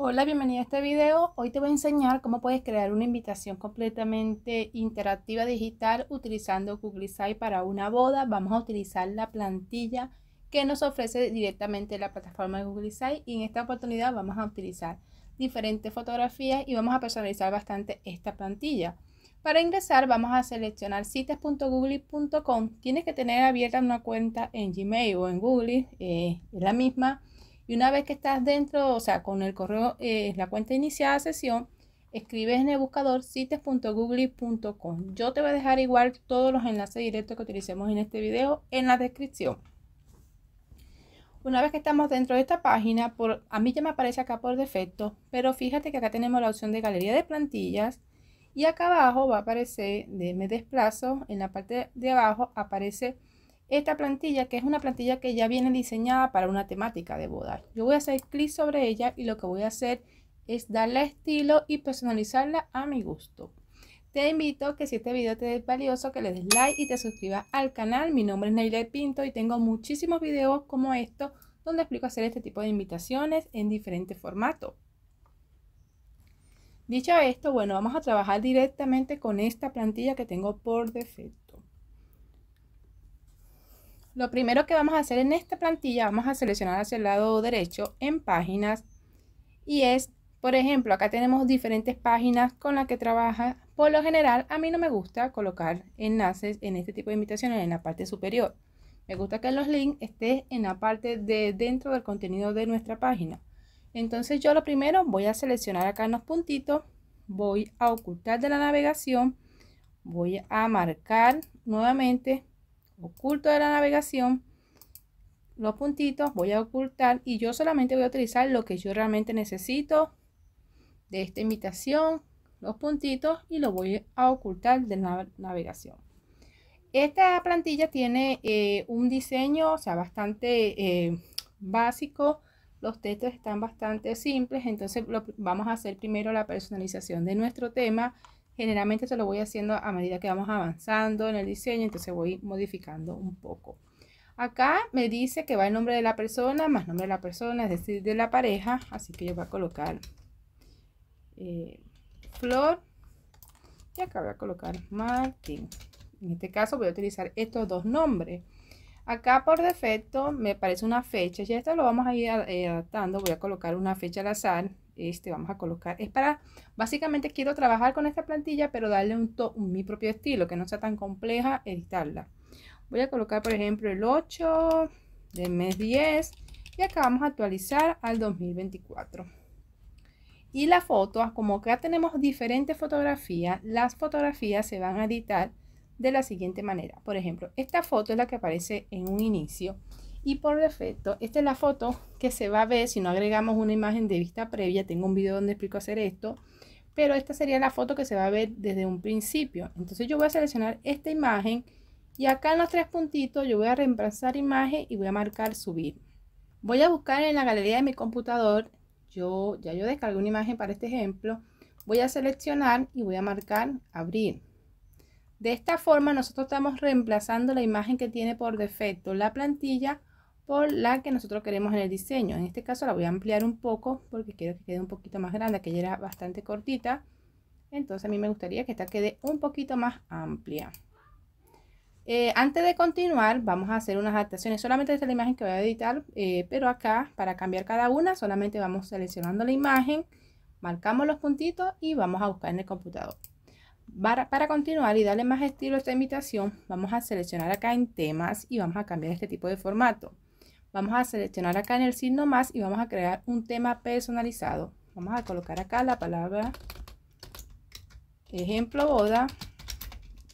Hola, bienvenida a este video. Hoy te voy a enseñar cómo puedes crear una invitación completamente interactiva digital utilizando Google Site para una boda. Vamos a utilizar la plantilla que nos ofrece directamente la plataforma de Google Site y en esta oportunidad vamos a utilizar diferentes fotografías y vamos a personalizar bastante esta plantilla. Para ingresar vamos a seleccionar sites.google.com Tienes que tener abierta una cuenta en Gmail o en Google, eh, es la misma y una vez que estás dentro, o sea, con el correo, eh, la cuenta iniciada sesión, escribes en el buscador cites.google.com. Yo te voy a dejar igual todos los enlaces directos que utilicemos en este video en la descripción. Una vez que estamos dentro de esta página, por, a mí ya me aparece acá por defecto, pero fíjate que acá tenemos la opción de galería de plantillas y acá abajo va a aparecer, de me desplazo, en la parte de abajo aparece esta plantilla, que es una plantilla que ya viene diseñada para una temática de boda. Yo voy a hacer clic sobre ella y lo que voy a hacer es darle estilo y personalizarla a mi gusto. Te invito que si este video te es valioso, que le des like y te suscribas al canal. Mi nombre es Neyla Pinto y tengo muchísimos videos como estos donde explico hacer este tipo de invitaciones en diferentes formatos. Dicho esto, bueno, vamos a trabajar directamente con esta plantilla que tengo por defecto. Lo primero que vamos a hacer en esta plantilla, vamos a seleccionar hacia el lado derecho en páginas y es, por ejemplo, acá tenemos diferentes páginas con las que trabaja. Por lo general, a mí no me gusta colocar enlaces en este tipo de invitaciones en la parte superior. Me gusta que los links estén en la parte de dentro del contenido de nuestra página. Entonces yo lo primero voy a seleccionar acá en los puntitos, voy a ocultar de la navegación, voy a marcar nuevamente oculto de la navegación los puntitos, voy a ocultar y yo solamente voy a utilizar lo que yo realmente necesito de esta imitación los puntitos y lo voy a ocultar de la navegación. Esta plantilla tiene eh, un diseño, o sea, bastante eh, básico. Los textos están bastante simples, entonces lo, vamos a hacer primero la personalización de nuestro tema Generalmente se lo voy haciendo a medida que vamos avanzando en el diseño, entonces voy modificando un poco. Acá me dice que va el nombre de la persona, más nombre de la persona, es decir, de la pareja. Así que yo voy a colocar eh, Flor y acá voy a colocar Martín. En este caso voy a utilizar estos dos nombres. Acá por defecto me parece una fecha, ya esto lo vamos a ir eh, adaptando. Voy a colocar una fecha al azar, este vamos a colocar, es para, básicamente quiero trabajar con esta plantilla, pero darle un, to, mi propio estilo, que no sea tan compleja editarla. Voy a colocar, por ejemplo, el 8 del mes 10 y acá vamos a actualizar al 2024. Y la foto, como acá tenemos diferentes fotografías, las fotografías se van a editar de la siguiente manera. Por ejemplo, esta foto es la que aparece en un inicio y por defecto, esta es la foto que se va a ver si no agregamos una imagen de vista previa. Tengo un video donde explico hacer esto. Pero esta sería la foto que se va a ver desde un principio. Entonces yo voy a seleccionar esta imagen y acá en los tres puntitos yo voy a reemplazar imagen y voy a marcar subir. Voy a buscar en la galería de mi computador. Yo ya yo descargué una imagen para este ejemplo. Voy a seleccionar y voy a marcar abrir. De esta forma nosotros estamos reemplazando la imagen que tiene por defecto la plantilla por la que nosotros queremos en el diseño. En este caso la voy a ampliar un poco porque quiero que quede un poquito más grande, que ya era bastante cortita. Entonces a mí me gustaría que esta quede un poquito más amplia. Eh, antes de continuar, vamos a hacer unas adaptaciones. Solamente esta es la imagen que voy a editar, eh, pero acá, para cambiar cada una, solamente vamos seleccionando la imagen, marcamos los puntitos y vamos a buscar en el computador. Para, para, continuar y darle más estilo a esta invitación vamos a seleccionar acá en temas y vamos a cambiar este tipo de formato. Vamos a seleccionar acá en el signo más y vamos a crear un tema personalizado. Vamos a colocar acá la palabra ejemplo boda.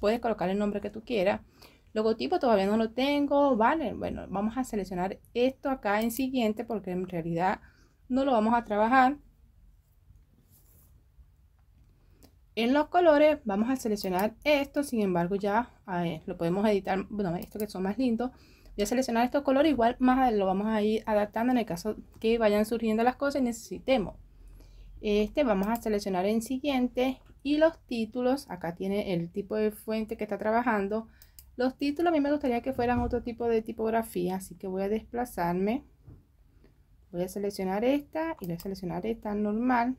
Puedes colocar el nombre que tú quieras. Logotipo todavía no lo tengo, vale. Bueno, vamos a seleccionar esto acá en siguiente porque en realidad no lo vamos a trabajar. En los colores vamos a seleccionar esto, sin embargo ya lo podemos editar, bueno, esto que son más lindos voy a seleccionar estos colores, igual más lo vamos a ir adaptando en el caso que vayan surgiendo las cosas y necesitemos. Este vamos a seleccionar en siguiente y los títulos, acá tiene el tipo de fuente que está trabajando. Los títulos a mí me gustaría que fueran otro tipo de tipografía, así que voy a desplazarme. Voy a seleccionar esta y voy a seleccionar esta normal.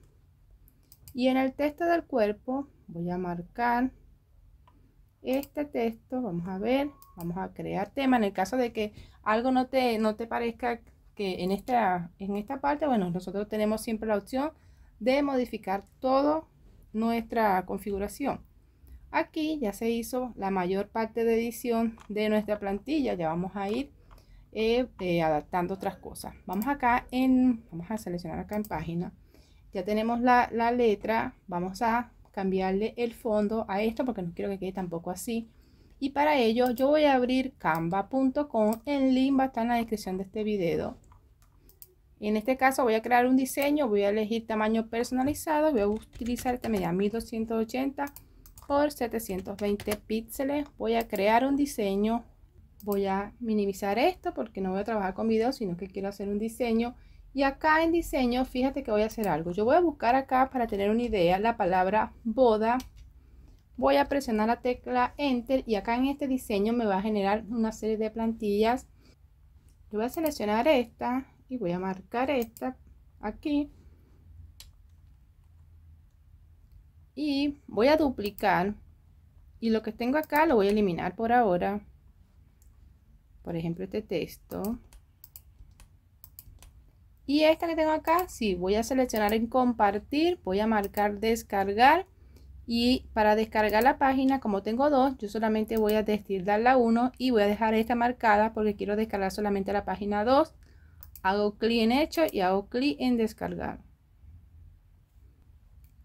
Y en el texto del cuerpo voy a marcar este texto, vamos a ver, Vamos a crear tema. En el caso de que algo no te, no te parezca que en esta, en esta parte, bueno, nosotros tenemos siempre la opción de modificar toda nuestra configuración. Aquí ya se hizo la mayor parte de edición de nuestra plantilla. Ya vamos a ir eh, eh, adaptando otras cosas. Vamos acá en, vamos a seleccionar acá en página. Ya tenemos la, la letra, vamos a cambiarle el fondo a esto porque no quiero que quede tampoco así y para ello yo voy a abrir canva.com, el link va a estar en la descripción de este video. En este caso voy a crear un diseño, voy a elegir tamaño personalizado, voy a utilizar esta medida 1280 por 720 píxeles. Voy a crear un diseño, voy a minimizar esto porque no voy a trabajar con video sino que quiero hacer un diseño. Y acá en diseño, fíjate que voy a hacer algo. Yo voy a buscar acá para tener una idea la palabra boda voy a presionar la tecla Enter y acá en este diseño me va a generar una serie de plantillas. Yo voy a seleccionar esta y voy a marcar esta aquí. Y voy a duplicar y lo que tengo acá lo voy a eliminar por ahora. Por ejemplo este texto. Y esta que tengo acá, sí, voy a seleccionar en compartir, voy a marcar descargar y para descargar la página como tengo dos yo solamente voy a destildar la 1 y voy a dejar esta marcada porque quiero descargar solamente la página 2 hago clic en hecho y hago clic en descargar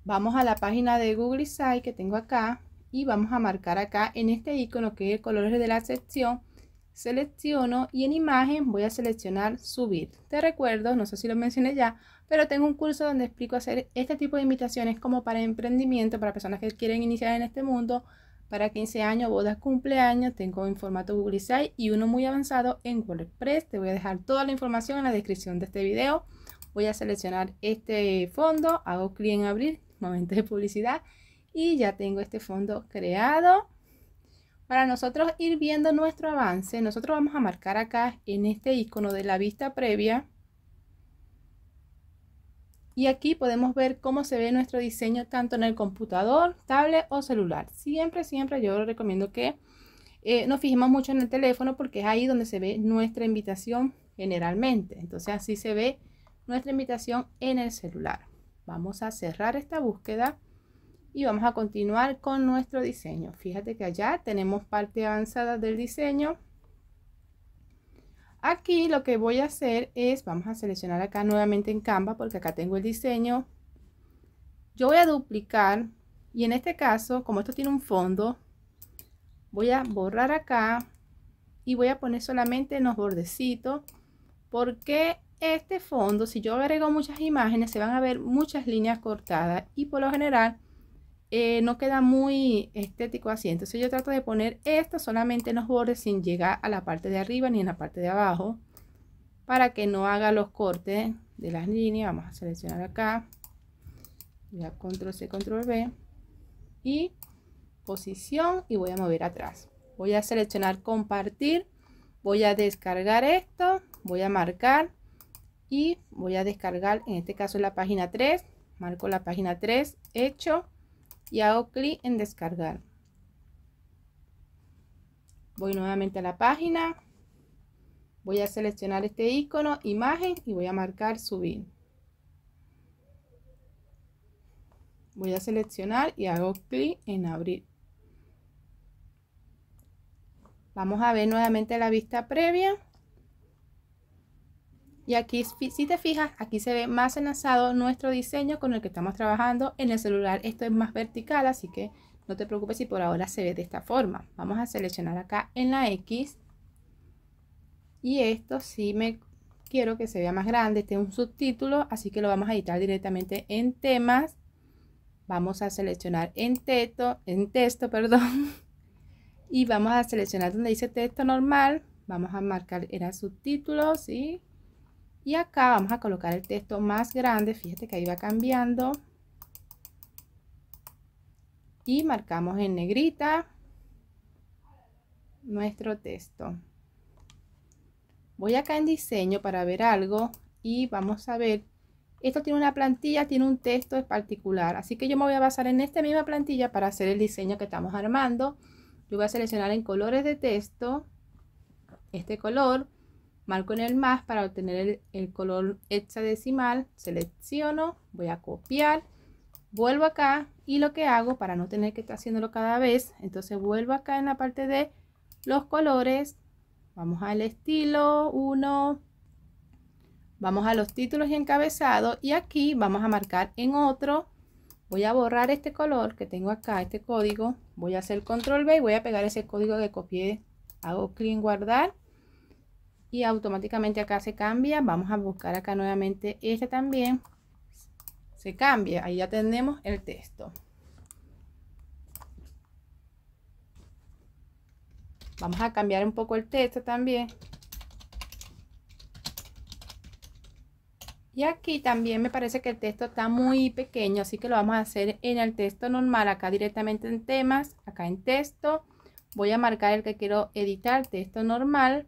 vamos a la página de google site que tengo acá y vamos a marcar acá en este icono que es el color de la sección selecciono y en imagen voy a seleccionar subir te recuerdo no sé si lo mencioné ya pero tengo un curso donde explico hacer este tipo de invitaciones como para emprendimiento, para personas que quieren iniciar en este mundo, para 15 años, bodas, cumpleaños, tengo en formato Google Site y uno muy avanzado en WordPress. Te voy a dejar toda la información en la descripción de este video. Voy a seleccionar este fondo, hago clic en abrir, momento de publicidad y ya tengo este fondo creado. Para nosotros ir viendo nuestro avance, nosotros vamos a marcar acá en este icono de la vista previa y aquí podemos ver cómo se ve nuestro diseño tanto en el computador, tablet o celular. Siempre, siempre yo recomiendo que eh, nos fijemos mucho en el teléfono porque es ahí donde se ve nuestra invitación generalmente. Entonces así se ve nuestra invitación en el celular. Vamos a cerrar esta búsqueda y vamos a continuar con nuestro diseño. Fíjate que allá tenemos parte avanzada del diseño Aquí lo que voy a hacer es, vamos a seleccionar acá nuevamente en Canva porque acá tengo el diseño. Yo voy a duplicar y en este caso, como esto tiene un fondo, voy a borrar acá y voy a poner solamente los bordecitos porque este fondo, si yo agrego muchas imágenes, se van a ver muchas líneas cortadas y por lo general eh, no queda muy estético así. Entonces yo trato de poner esto solamente en los bordes sin llegar a la parte de arriba ni en la parte de abajo para que no haga los cortes de las líneas. Vamos a seleccionar acá, a control C, control V y posición y voy a mover atrás. Voy a seleccionar compartir, voy a descargar esto, voy a marcar y voy a descargar en este caso la página 3, marco la página 3, hecho y hago clic en descargar. Voy nuevamente a la página, voy a seleccionar este icono, imagen y voy a marcar subir. Voy a seleccionar y hago clic en abrir. Vamos a ver nuevamente la vista previa. Y aquí, si te fijas, aquí se ve más enlazado nuestro diseño con el que estamos trabajando. En el celular esto es más vertical, así que no te preocupes si por ahora se ve de esta forma. Vamos a seleccionar acá en la X. Y esto sí me quiero que se vea más grande. Este es un subtítulo, así que lo vamos a editar directamente en temas. Vamos a seleccionar en, en texto, perdón. Y vamos a seleccionar donde dice texto normal. Vamos a marcar, era subtítulo, ¿sí? Y acá vamos a colocar el texto más grande, fíjate que ahí va cambiando. Y marcamos en negrita nuestro texto. Voy acá en diseño para ver algo y vamos a ver. Esto tiene una plantilla, tiene un texto particular, así que yo me voy a basar en esta misma plantilla para hacer el diseño que estamos armando. Yo voy a seleccionar en colores de texto este color marco en el más para obtener el, color hexadecimal, selecciono, voy a copiar, vuelvo acá y lo que hago para no tener que estar haciéndolo cada vez, entonces vuelvo acá en la parte de los colores, vamos al estilo 1, vamos a los títulos y encabezados y aquí vamos a marcar en otro, voy a borrar este color que tengo acá, este código, voy a hacer control B y voy a pegar ese código que copié, hago clic en guardar y automáticamente acá se cambia. Vamos a buscar acá nuevamente este también. Se cambia. Ahí ya tenemos el texto. Vamos a cambiar un poco el texto también. Y aquí también me parece que el texto está muy pequeño, así que lo vamos a hacer en el texto normal, acá directamente en temas, acá en texto. Voy a marcar el que quiero editar, texto normal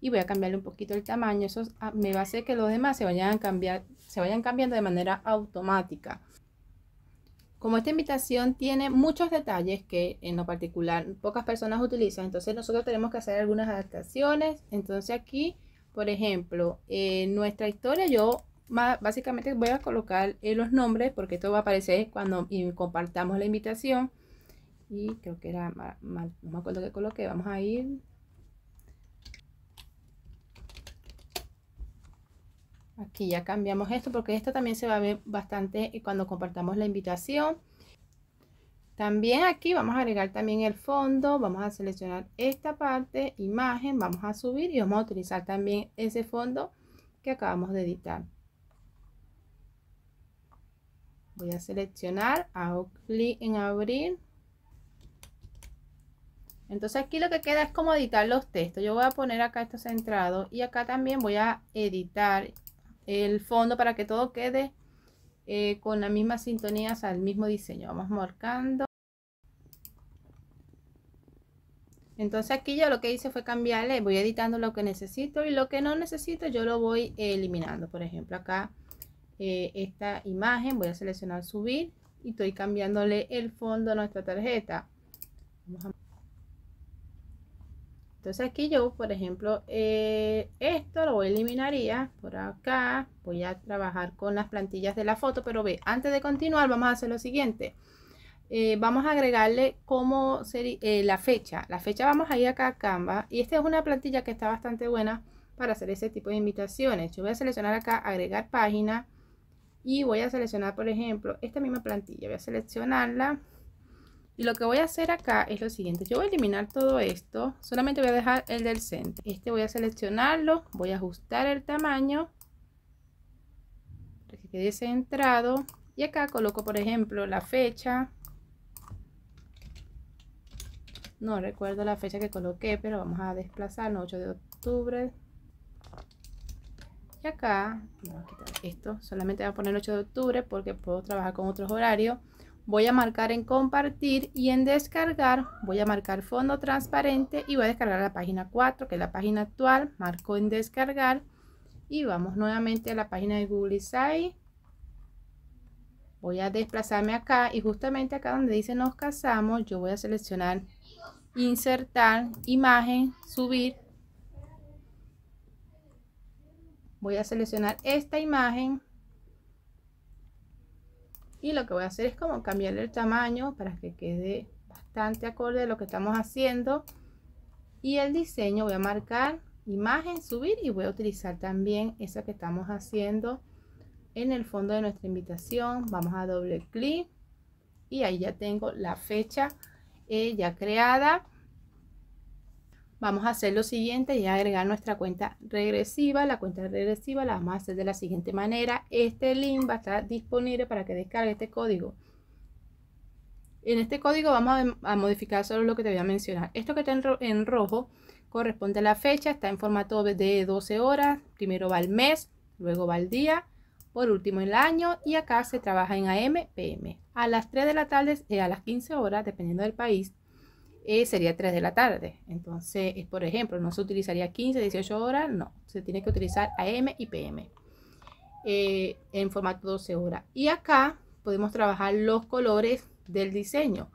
y voy a cambiarle un poquito el tamaño. Eso ah, me va a hacer que los demás se vayan, se vayan cambiando de manera automática. Como esta invitación tiene muchos detalles que en lo particular pocas personas utilizan, entonces nosotros tenemos que hacer algunas adaptaciones. Entonces aquí, por ejemplo, en eh, nuestra historia yo básicamente voy a colocar eh, los nombres porque esto va a aparecer cuando compartamos la invitación. Y creo que era, no me acuerdo que coloqué, vamos a ir Aquí ya cambiamos esto porque esto también se va a ver bastante eh, cuando compartamos la invitación. También aquí vamos a agregar también el fondo, vamos a seleccionar esta parte, imagen, vamos a subir y vamos a utilizar también ese fondo que acabamos de editar. Voy a seleccionar, hago clic en abrir. Entonces aquí lo que queda es como editar los textos. Yo voy a poner acá esto centrado y acá también voy a editar el fondo para que todo quede eh, con las mismas sintonías al mismo diseño. Vamos marcando. Entonces aquí yo lo que hice fue cambiarle, voy editando lo que necesito y lo que no necesito yo lo voy eliminando. Por ejemplo acá eh, esta imagen, voy a seleccionar subir y estoy cambiándole el fondo a nuestra tarjeta. Vamos a entonces aquí yo, por ejemplo, eh, esto lo eliminaría por acá. Voy a trabajar con las plantillas de la foto, pero ve, antes de continuar vamos a hacer lo siguiente. Eh, vamos a agregarle cómo sería eh, la fecha. La fecha vamos a ir acá a Canva y esta es una plantilla que está bastante buena para hacer ese tipo de invitaciones. Yo voy a seleccionar acá agregar página y voy a seleccionar, por ejemplo, esta misma plantilla. Voy a seleccionarla y lo que voy a hacer acá es lo siguiente. Yo voy a eliminar todo esto. Solamente voy a dejar el del centro. Este voy a seleccionarlo. Voy a ajustar el tamaño. Para que quede centrado. Y acá coloco, por ejemplo, la fecha. No recuerdo la fecha que coloqué, pero vamos a desplazar 8 de octubre. Y acá, esto. Solamente voy a poner 8 de octubre porque puedo trabajar con otros horarios voy a marcar en compartir y en descargar voy a marcar fondo transparente y voy a descargar la página 4 que es la página actual marco en descargar y vamos nuevamente a la página de Google Site voy a desplazarme acá y justamente acá donde dice nos casamos yo voy a seleccionar insertar imagen subir voy a seleccionar esta imagen y lo que voy a hacer es como cambiar el tamaño para que quede bastante acorde a lo que estamos haciendo y el diseño voy a marcar imagen subir y voy a utilizar también esa que estamos haciendo en el fondo de nuestra invitación vamos a doble clic y ahí ya tengo la fecha eh, ya creada Vamos a hacer lo siguiente y agregar nuestra cuenta regresiva. La cuenta regresiva la vamos a hacer de la siguiente manera. Este link va a estar disponible para que descargue este código. En este código vamos a, modificar solo lo que te voy a mencionar. Esto que está en, rojo corresponde a la fecha, está en formato de 12 horas. Primero va el mes, luego va el día, por último el año y acá se trabaja en AM, PM. A las 3 de la tarde, y eh, a las 15 horas, dependiendo del país, eh, sería 3 de la tarde. Entonces, por ejemplo, no se utilizaría 15, 18 horas, no. Se tiene que utilizar AM y PM eh, en formato 12 horas. Y acá podemos trabajar los colores del diseño.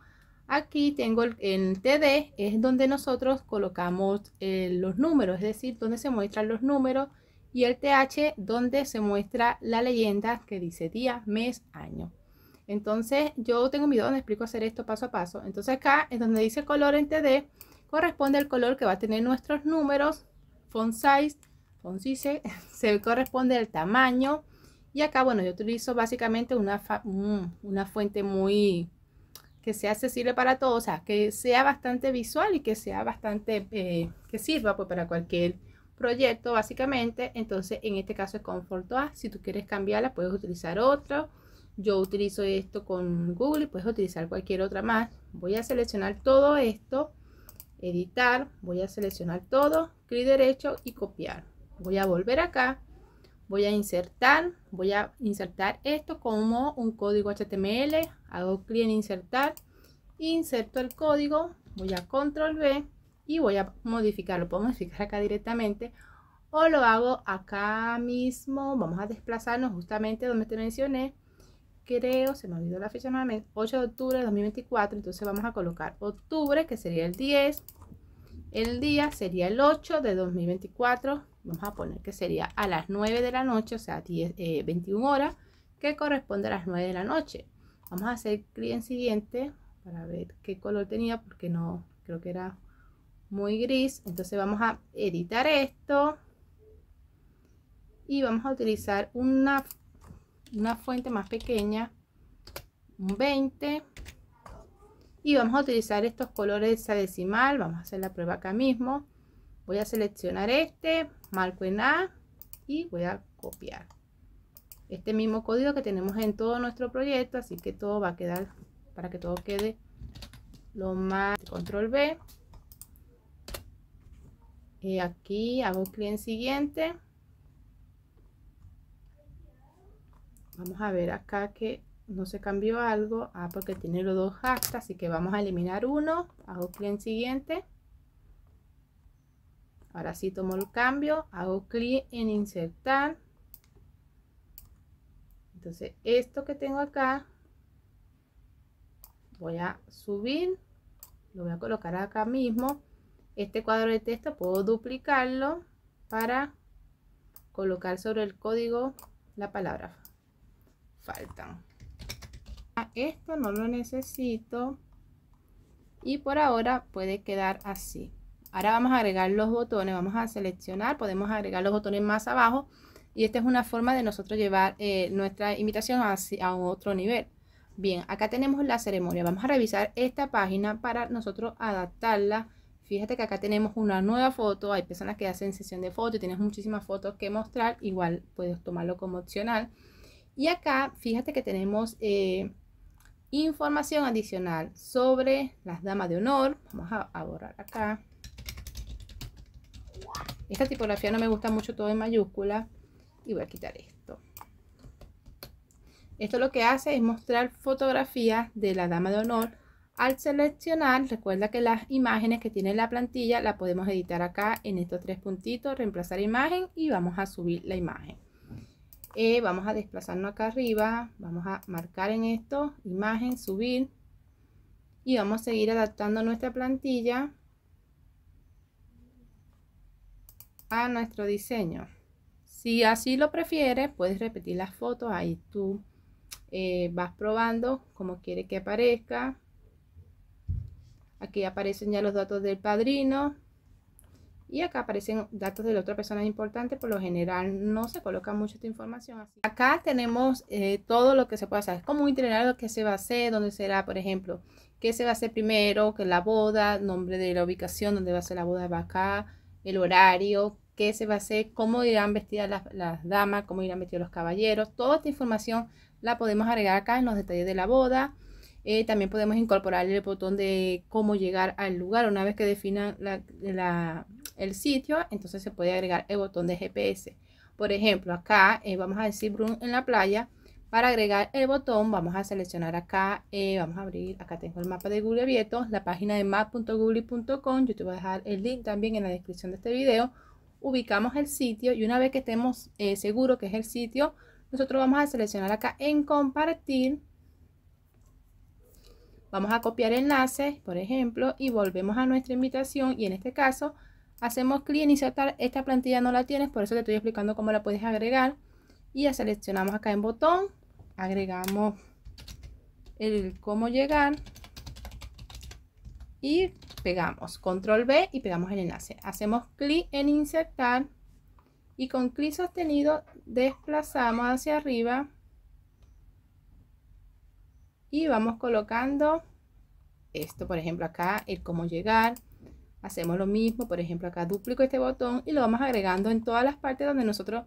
Aquí tengo el, el TD, es donde nosotros colocamos eh, los números, es decir, donde se muestran los números. Y el TH, donde se muestra la leyenda que dice día, mes, año. Entonces, yo tengo un video donde explico hacer esto paso a paso. Entonces, acá es donde dice color en TD, corresponde al color que va a tener nuestros números, font size, font size, se corresponde al tamaño. Y acá, bueno, yo utilizo básicamente una, fuente muy que sea accesible para todos, o sea, que sea bastante visual y que sea bastante, eh, que sirva pues, para cualquier proyecto básicamente. Entonces, en este caso es Comfort A. Si tú quieres cambiarla, puedes utilizar otro yo utilizo esto con Google y puedes utilizar cualquier otra más. Voy a seleccionar todo esto, editar, voy a seleccionar todo, clic derecho y copiar. Voy a volver acá, voy a insertar, voy a insertar esto como un código HTML, hago clic en insertar, inserto el código, voy a control V y voy a modificarlo, puedo modificar acá directamente o lo hago acá mismo, vamos a desplazarnos justamente donde te mencioné, creo, se me olvidó la fecha nuevamente, 8 de octubre de 2024, entonces vamos a colocar octubre, que sería el 10, el día sería el 8 de 2024, vamos a poner que sería a las 9 de la noche, o sea, 21 eh, horas, que corresponde a las 9 de la noche. Vamos a hacer clic en siguiente para ver qué color tenía, porque no, creo que era muy gris. Entonces vamos a editar esto y vamos a utilizar una una fuente más pequeña, un 20. Y vamos a utilizar estos colores a decimal, vamos a hacer la prueba acá mismo. Voy a seleccionar este, marco en A y voy a copiar. Este mismo código que tenemos en todo nuestro proyecto, así que todo va a quedar, para que todo quede lo más... Control B. y eh, aquí hago clic en siguiente. Vamos a ver acá que no se cambió algo. Ah, porque tiene los dos hashtags, así que vamos a eliminar uno. Hago clic en siguiente. Ahora sí tomo el cambio, hago clic en insertar. Entonces esto que tengo acá, voy a subir, lo voy a colocar acá mismo. Este cuadro de texto puedo duplicarlo para colocar sobre el código la palabra faltan. Esto no lo necesito. Y por ahora puede quedar así. Ahora vamos a agregar los botones, vamos a seleccionar, podemos agregar los botones más abajo. Y esta es una forma de nosotros llevar eh, nuestra invitación hacia, a otro nivel. Bien, acá tenemos la ceremonia. Vamos a revisar esta página para nosotros adaptarla. Fíjate que acá tenemos una nueva foto. Hay personas que hacen sesión de fotos y tienes muchísimas fotos que mostrar. Igual puedes tomarlo como opcional. Y acá, fíjate que tenemos eh, información adicional sobre las damas de honor. Vamos a, borrar acá. Esta tipografía no me gusta mucho, todo en mayúscula. Y voy a quitar esto. Esto lo que hace es mostrar fotografías de la dama de honor. Al seleccionar, recuerda que las imágenes que tiene la plantilla la podemos editar acá en estos tres puntitos, reemplazar imagen y vamos a subir la imagen. Eh, vamos a desplazarnos acá arriba, vamos a marcar en esto, imagen, subir y vamos a seguir adaptando nuestra plantilla a nuestro diseño. Si así lo prefieres, puedes repetir las fotos, ahí tú eh, vas probando como quiere que aparezca. Aquí aparecen ya los datos del padrino, y acá aparecen datos de la otra persona importante, por lo general no se coloca mucho esta información. Acá tenemos eh, todo lo que se puede hacer, es como un itinerario que se va a hacer, dónde será, por ejemplo, qué se va a hacer primero, que la boda, nombre de la ubicación donde va a ser la boda, va acá, el horario, qué se va a hacer, cómo irán vestidas las damas, cómo irán vestidos los caballeros. Toda esta información la podemos agregar acá en los detalles de la boda, eh, también podemos incorporar el botón de cómo llegar al lugar. Una vez que definan el sitio, entonces se puede agregar el botón de GPS. Por ejemplo, acá eh, vamos a decir Brun en la playa. Para agregar el botón vamos a seleccionar acá, eh, vamos a abrir, acá tengo el mapa de Google abierto, la página de map.google.com, yo te voy a dejar el link también en la descripción de este video. Ubicamos el sitio y una vez que estemos seguros que es el sitio, nosotros vamos a seleccionar acá en compartir Vamos a copiar enlace por ejemplo, y volvemos a nuestra invitación y en este caso hacemos clic en insertar. Esta plantilla no la tienes, por eso te estoy explicando cómo la puedes agregar. Y ya seleccionamos acá en botón, agregamos el cómo llegar y pegamos control B y pegamos el enlace. Hacemos clic en insertar y con clic sostenido desplazamos hacia arriba y vamos colocando esto, por ejemplo, acá, el cómo llegar. Hacemos lo mismo, por ejemplo, acá duplico este botón y lo vamos agregando en todas las partes donde nosotros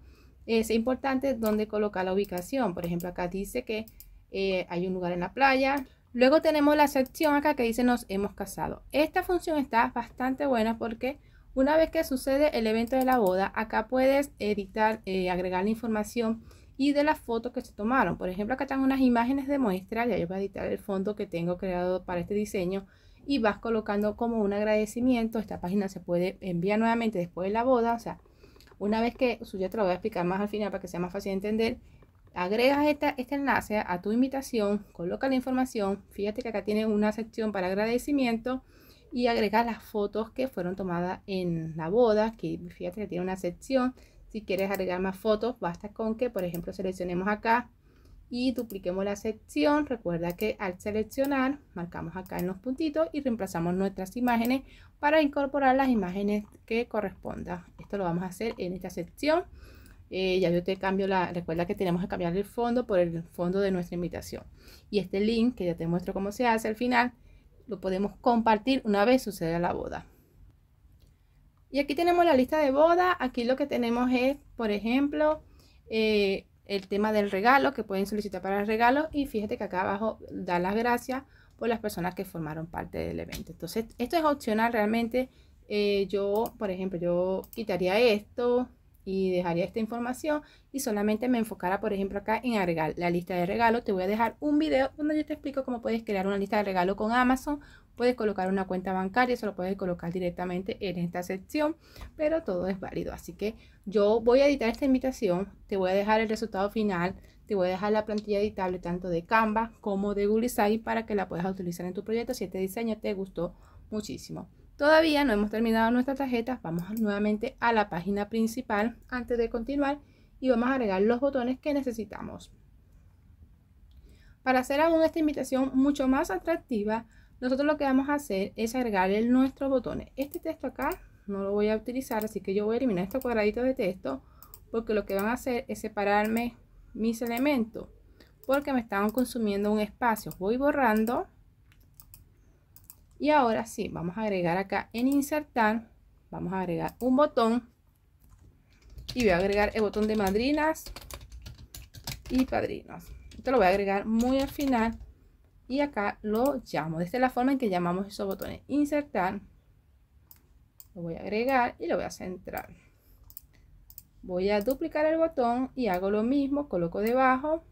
es eh, importante donde colocar la ubicación. Por ejemplo, acá dice que eh, hay un lugar en la playa. Luego tenemos la sección acá que dice nos hemos casado. Esta función está bastante buena porque una vez que sucede el evento de la boda, acá puedes editar, eh, agregar la información y de las fotos que se tomaron. Por ejemplo, acá están unas imágenes de muestra, ya yo voy a editar el fondo que tengo creado para este diseño y vas colocando como un agradecimiento. Esta página se puede enviar nuevamente después de la boda, o sea, una vez que, eso ya te lo voy a explicar más al final para que sea más fácil de entender, agregas esta, este enlace a tu invitación, coloca la información, fíjate que acá tiene una sección para agradecimiento y agregas las fotos que fueron tomadas en la boda, que fíjate que tiene una sección si quieres agregar más fotos, basta con que, por ejemplo, seleccionemos acá y dupliquemos la sección. Recuerda que al seleccionar, marcamos acá en los puntitos y reemplazamos nuestras imágenes para incorporar las imágenes que correspondan. Esto lo vamos a hacer en esta sección. Eh, ya yo te cambio la, recuerda que tenemos que cambiar el fondo por el fondo de nuestra invitación. Y este link que ya te muestro cómo se hace al final, lo podemos compartir una vez suceda la boda. Y aquí tenemos la lista de boda Aquí lo que tenemos es, por ejemplo, eh, el tema del regalo, que pueden solicitar para el regalo. Y fíjate que acá abajo da las gracias por las personas que formaron parte del evento. Entonces, esto es opcional realmente. Eh, yo, por ejemplo, yo quitaría esto y dejaría esta información y solamente me enfocara, por ejemplo, acá en agregar la lista de regalo. Te voy a dejar un video donde yo te explico cómo puedes crear una lista de regalo con Amazon Puedes colocar una cuenta bancaria, se lo puedes colocar directamente en esta sección, pero todo es válido. Así que yo voy a editar esta invitación, te voy a dejar el resultado final, te voy a dejar la plantilla editable tanto de Canva como de Google site para que la puedas utilizar en tu proyecto si este diseño te gustó muchísimo. Todavía no hemos terminado nuestra tarjeta vamos nuevamente a la página principal antes de continuar y vamos a agregar los botones que necesitamos. Para hacer aún esta invitación mucho más atractiva, nosotros lo que vamos a hacer es agregarle nuestro botones. Este texto acá no lo voy a utilizar, así que yo voy a eliminar este cuadradito de texto porque lo que van a hacer es separarme mis elementos porque me estaban consumiendo un espacio. Voy borrando y ahora sí, vamos a agregar acá en insertar, vamos a agregar un botón y voy a agregar el botón de madrinas y padrinos. Esto lo voy a agregar muy al final y acá lo llamo. Esta es la forma en que llamamos esos botones. Insertar, lo voy a agregar y lo voy a centrar. Voy a duplicar el botón y hago lo mismo, coloco debajo.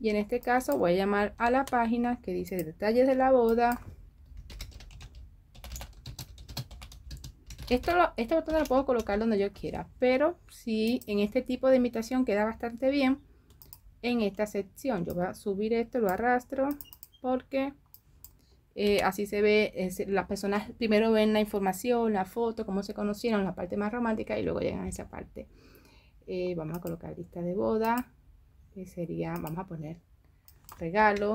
Y en este caso voy a llamar a la página que dice detalles de la boda. Esto este botón lo puedo colocar donde yo quiera, pero si en este tipo de imitación queda bastante bien, en esta sección. Yo voy a subir esto, lo arrastro porque eh, así se ve, las personas primero ven la información, la foto, cómo se conocieron, la parte más romántica y luego llegan a esa parte. Eh, vamos a colocar lista de boda, que sería, vamos a poner regalo,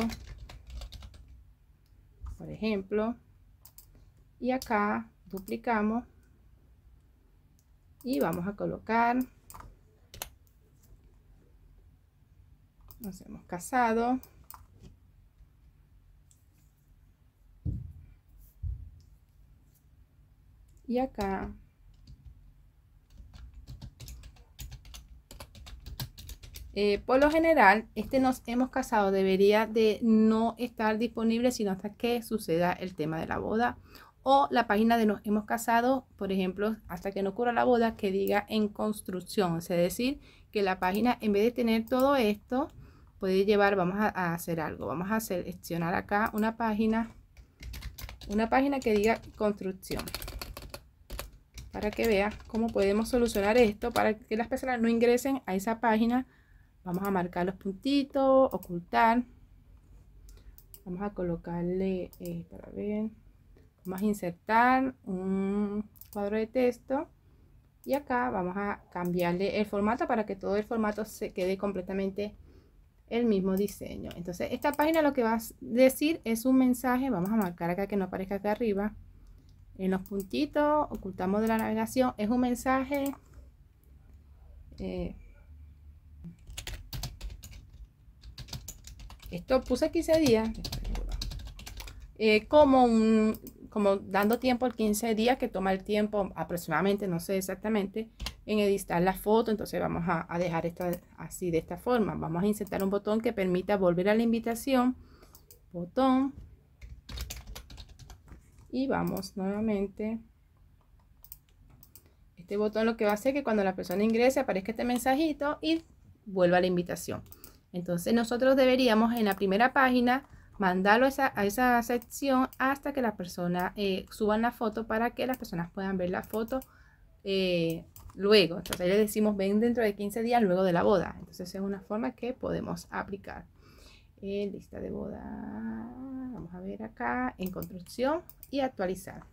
por ejemplo. Y acá duplicamos y vamos a colocar nos hemos casado. Y acá eh, por lo general, este nos hemos casado debería de no estar disponible sino hasta que suceda el tema de la boda. O la página de nos hemos casado, por ejemplo, hasta que no ocurra la boda, que diga en construcción. Es decir, que la página en vez de tener todo esto, puede llevar, vamos a, hacer algo, vamos a seleccionar acá una página, una página que diga construcción, para que vea cómo podemos solucionar esto, para que las personas no ingresen a esa página, vamos a marcar los puntitos, ocultar, vamos a colocarle, eh, para ver, vamos a insertar un cuadro de texto, y acá vamos a cambiarle el formato para que todo el formato se quede completamente el mismo diseño. Entonces, esta página lo que va a decir es un mensaje. Vamos a marcar acá que no aparezca acá arriba. En los puntitos, ocultamos de la navegación. Es un mensaje. Eh, esto puse 15 días. Eh, como, como dando tiempo al 15 días, que toma el tiempo aproximadamente, no sé exactamente, en editar la foto, entonces vamos a, dejar esto así de esta forma. Vamos a insertar un botón que permita volver a la invitación, botón, y vamos nuevamente. Este botón lo que va a hacer que cuando la persona ingrese aparezca este mensajito y vuelva a la invitación. Entonces nosotros deberíamos en la primera página mandarlo a esa, sección hasta que la persona eh, suban la foto para que las personas puedan ver la foto eh, luego. Entonces le decimos ven dentro de 15 días luego de la boda. Entonces es una forma que podemos aplicar. en eh, lista de boda, vamos a ver acá, en construcción y actualizar.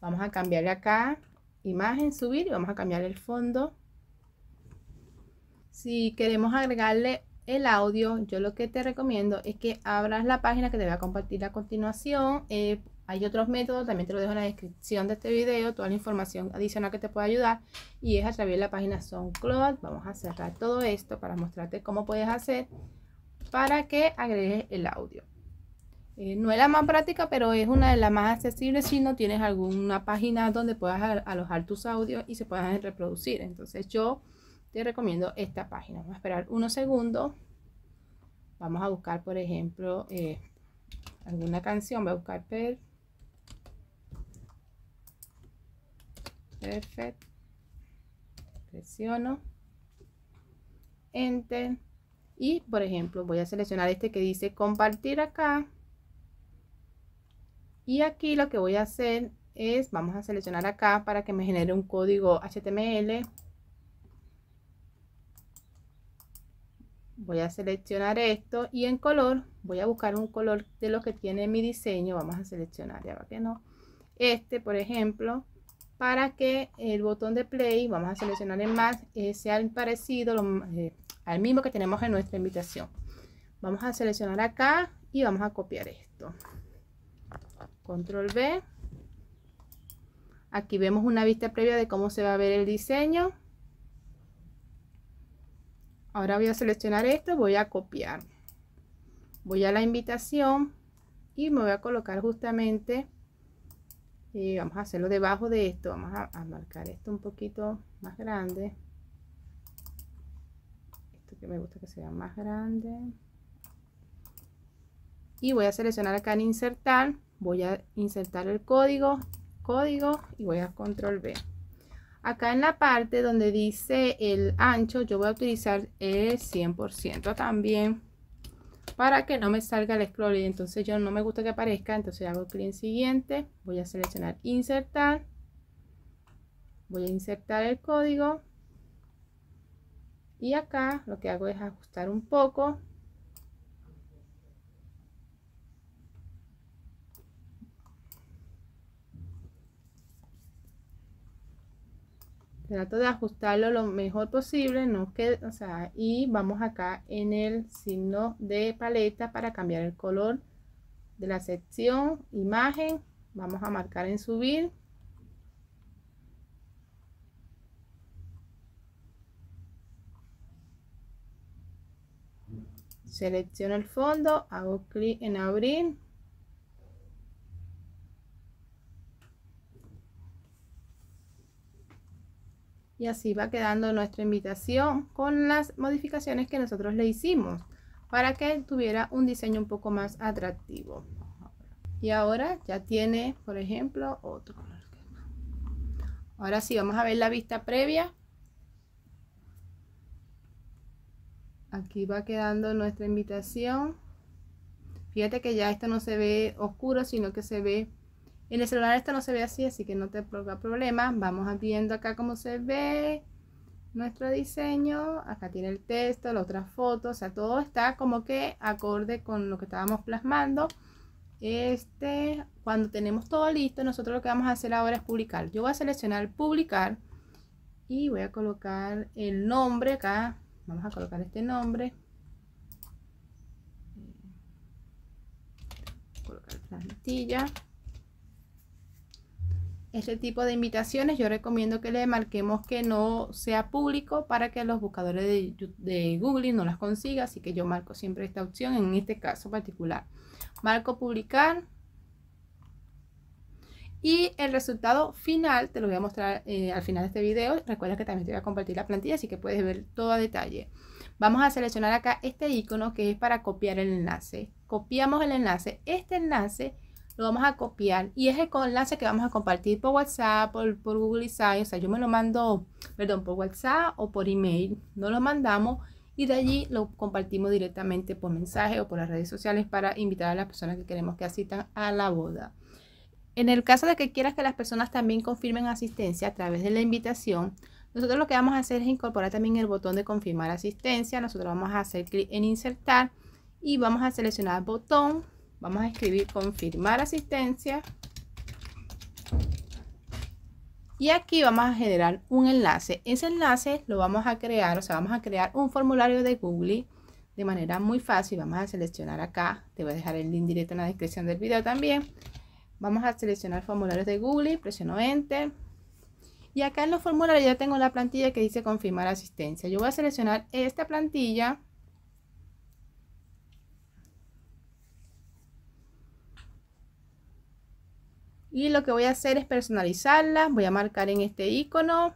Vamos a cambiar acá, imagen, subir y vamos a cambiar el fondo. Si queremos agregarle el audio, yo lo que te recomiendo es que abras la página que te voy a compartir a continuación. Eh, hay otros métodos, también te lo dejo en la descripción de este video, toda la información adicional que te pueda ayudar y es a través de la página SoundCloud. Vamos a cerrar todo esto para mostrarte cómo puedes hacer para que agregues el audio. Eh, no es la más práctica, pero es una de las más accesibles si no tienes alguna página donde puedas alojar tus audios y se puedan reproducir. Entonces yo te recomiendo esta página. Vamos a esperar unos segundos. Vamos a buscar, por ejemplo, eh, alguna canción. Voy a buscar per perfecto presiono enter y por ejemplo voy a seleccionar este que dice compartir acá y aquí lo que voy a hacer es vamos a seleccionar acá para que me genere un código html voy a seleccionar esto y en color voy a buscar un color de lo que tiene mi diseño vamos a seleccionar ya va que no este por ejemplo para que el botón de play, vamos a seleccionar eh, el más, sea parecido eh, al mismo que tenemos en nuestra invitación. Vamos a seleccionar acá y vamos a copiar esto. Control V. Aquí vemos una vista previa de cómo se va a ver el diseño. Ahora voy a seleccionar esto, voy a copiar. Voy a la invitación y me voy a colocar justamente y vamos a hacerlo debajo de esto vamos a, marcar esto un poquito más grande esto que me gusta que sea más grande y voy a seleccionar acá en insertar voy a insertar el código código y voy a control B acá en la parte donde dice el ancho yo voy a utilizar el 100% también para que no me salga el scroll y entonces yo no me gusta que aparezca entonces hago clic en siguiente voy a seleccionar insertar voy a insertar el código y acá lo que hago es ajustar un poco Trato de ajustarlo lo mejor posible, no o sea, y vamos acá en el signo de paleta para cambiar el color de la sección, imagen, vamos a marcar en subir. Selecciono el fondo, hago clic en abrir, Y así va quedando nuestra invitación con las modificaciones que nosotros le hicimos para que tuviera un diseño un poco más atractivo. Y ahora ya tiene, por ejemplo, otro color. Ahora sí, vamos a ver la vista previa. Aquí va quedando nuestra invitación. Fíjate que ya esto no se ve oscuro, sino que se ve en el celular esto no se ve así, así que no te provoca problemas. Vamos viendo acá cómo se ve nuestro diseño. Acá tiene el texto, la otra foto, o sea, todo está como que acorde con lo que estábamos plasmando. Este, cuando tenemos todo listo, nosotros lo que vamos a hacer ahora es publicar. Yo voy a seleccionar publicar y voy a colocar el nombre acá. Vamos a colocar este nombre. Colocar plantilla este tipo de invitaciones yo recomiendo que le marquemos que no sea público para que los buscadores de, Google no las consiga, así que yo marco siempre esta opción en este caso particular. Marco publicar y el resultado final te lo voy a mostrar eh, al final de este video. Recuerda que también te voy a compartir la plantilla, así que puedes ver todo a detalle. Vamos a seleccionar acá este icono que es para copiar el enlace. Copiamos el enlace. Este enlace lo vamos a copiar y es el enlace que vamos a compartir por WhatsApp, por, Google Sites, o sea, yo me lo mando, perdón, por WhatsApp o por email, no lo mandamos y de allí lo compartimos directamente por mensaje o por las redes sociales para invitar a las personas que queremos que asistan a la boda. En el caso de que quieras que las personas también confirmen asistencia a través de la invitación, nosotros lo que vamos a hacer es incorporar también el botón de confirmar asistencia. Nosotros vamos a hacer clic en insertar y vamos a seleccionar botón Vamos a escribir confirmar asistencia. Y aquí vamos a generar un enlace. Ese enlace lo vamos a crear, o sea, vamos a crear un formulario de Google de manera muy fácil. Vamos a seleccionar acá, te voy a dejar el link directo en la descripción del video también. Vamos a seleccionar formularios de Google, presiono Enter. Y acá en los formularios ya tengo la plantilla que dice confirmar asistencia. Yo voy a seleccionar esta plantilla y lo que voy a hacer es personalizarla voy a marcar en este icono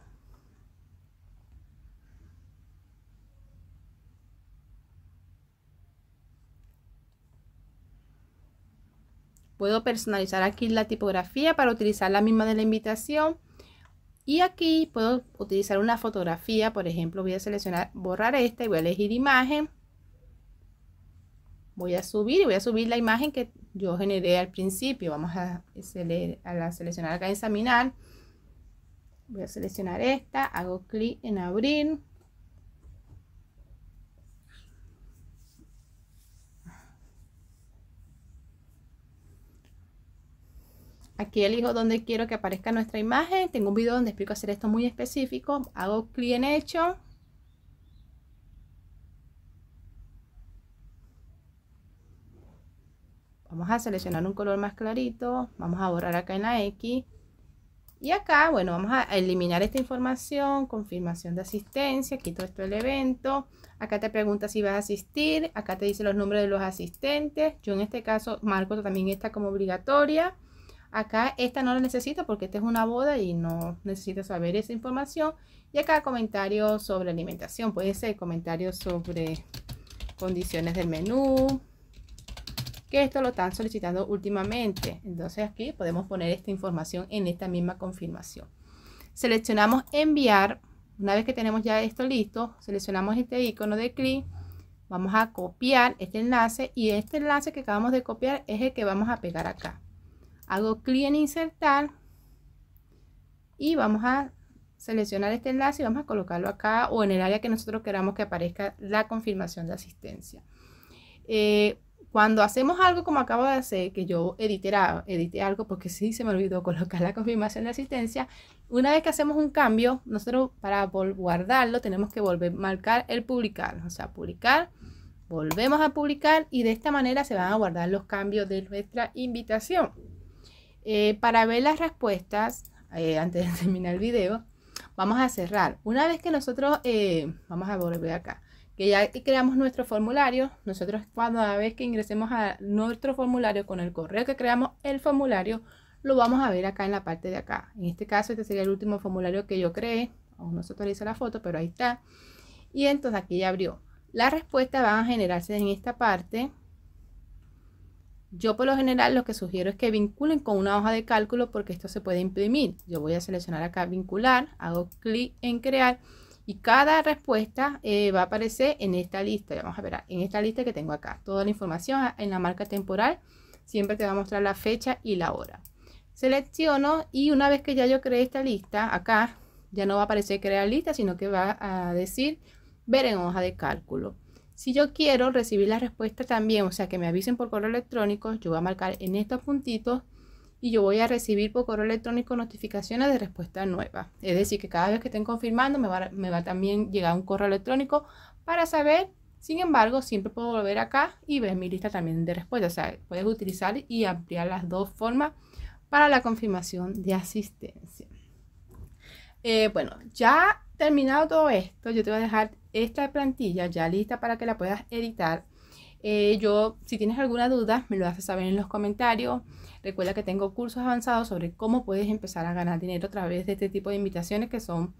puedo personalizar aquí la tipografía para utilizar la misma de la invitación y aquí puedo utilizar una fotografía por ejemplo voy a seleccionar borrar esta y voy a elegir imagen voy a subir y voy a subir la imagen que yo generé al principio. Vamos a, a seleccionar acá en examinar. Voy a seleccionar esta, hago clic en abrir. Aquí elijo donde quiero que aparezca nuestra imagen. Tengo un video donde explico hacer esto muy específico. Hago clic en hecho. Vamos a seleccionar un color más clarito, vamos a borrar acá en la X. Y acá, bueno, vamos a eliminar esta información, confirmación de asistencia, quito esto del evento. Acá te pregunta si vas a asistir, acá te dice los nombres de los asistentes. Yo en este caso marco también esta como obligatoria. Acá esta no la necesito porque esta es una boda y no necesito saber esa información. Y acá comentarios sobre alimentación, puede ser comentarios sobre condiciones del menú, que esto lo están solicitando últimamente. Entonces aquí podemos poner esta información en esta misma confirmación. Seleccionamos enviar. Una vez que tenemos ya esto listo, seleccionamos este icono de clic. Vamos a copiar este enlace y este enlace que acabamos de copiar es el que vamos a pegar acá. Hago clic en insertar y vamos a seleccionar este enlace y vamos a colocarlo acá o en el área que nosotros queramos que aparezca la confirmación de asistencia. Eh, cuando hacemos algo como acabo de hacer, que yo edité, algo porque sí se me olvidó colocar la confirmación de asistencia, una vez que hacemos un cambio, nosotros para guardarlo tenemos que volver a marcar el publicar, o sea, publicar, volvemos a publicar y de esta manera se van a guardar los cambios de nuestra invitación. Eh, para ver las respuestas, eh, antes de terminar el video, vamos a cerrar. Una vez que nosotros, eh, vamos a volver acá que ya creamos nuestro formulario, nosotros cuando a vez que ingresemos a nuestro formulario con el correo que creamos el formulario, lo vamos a ver acá en la parte de acá. En este caso, este sería el último formulario que yo creé. Aún no se actualiza la foto, pero ahí está. Y entonces aquí ya abrió. Las respuestas van a generarse en esta parte. Yo por lo general lo que sugiero es que vinculen con una hoja de cálculo porque esto se puede imprimir. Yo voy a seleccionar acá vincular, hago clic en crear y cada respuesta eh, va a aparecer en esta lista. Vamos a ver, en esta lista que tengo acá, toda la información en la marca temporal, siempre te va a mostrar la fecha y la hora. Selecciono y una vez que ya yo creé esta lista, acá ya no va a aparecer crear lista, sino que va a decir ver en hoja de cálculo. Si yo quiero recibir la respuesta también, o sea que me avisen por correo electrónico, yo voy a marcar en estos puntitos y yo voy a recibir por correo electrónico notificaciones de respuesta nueva. Es decir, que cada vez que estén confirmando me va, me va también llegar un correo electrónico para saber. Sin embargo, siempre puedo volver acá y ver mi lista también de respuestas. O sea, puedes utilizar y ampliar las dos formas para la confirmación de asistencia. Eh, bueno, ya terminado todo esto, yo te voy a dejar esta plantilla ya lista para que la puedas editar eh, yo, si tienes alguna duda, me lo haces saber en los comentarios. Recuerda que tengo cursos avanzados sobre cómo puedes empezar a ganar dinero a través de este tipo de invitaciones que son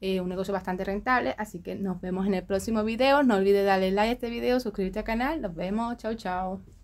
eh, un negocio bastante rentable. Así que nos vemos en el próximo video. No olvides darle like a este video, suscribirte al canal. Nos vemos. Chao, chao.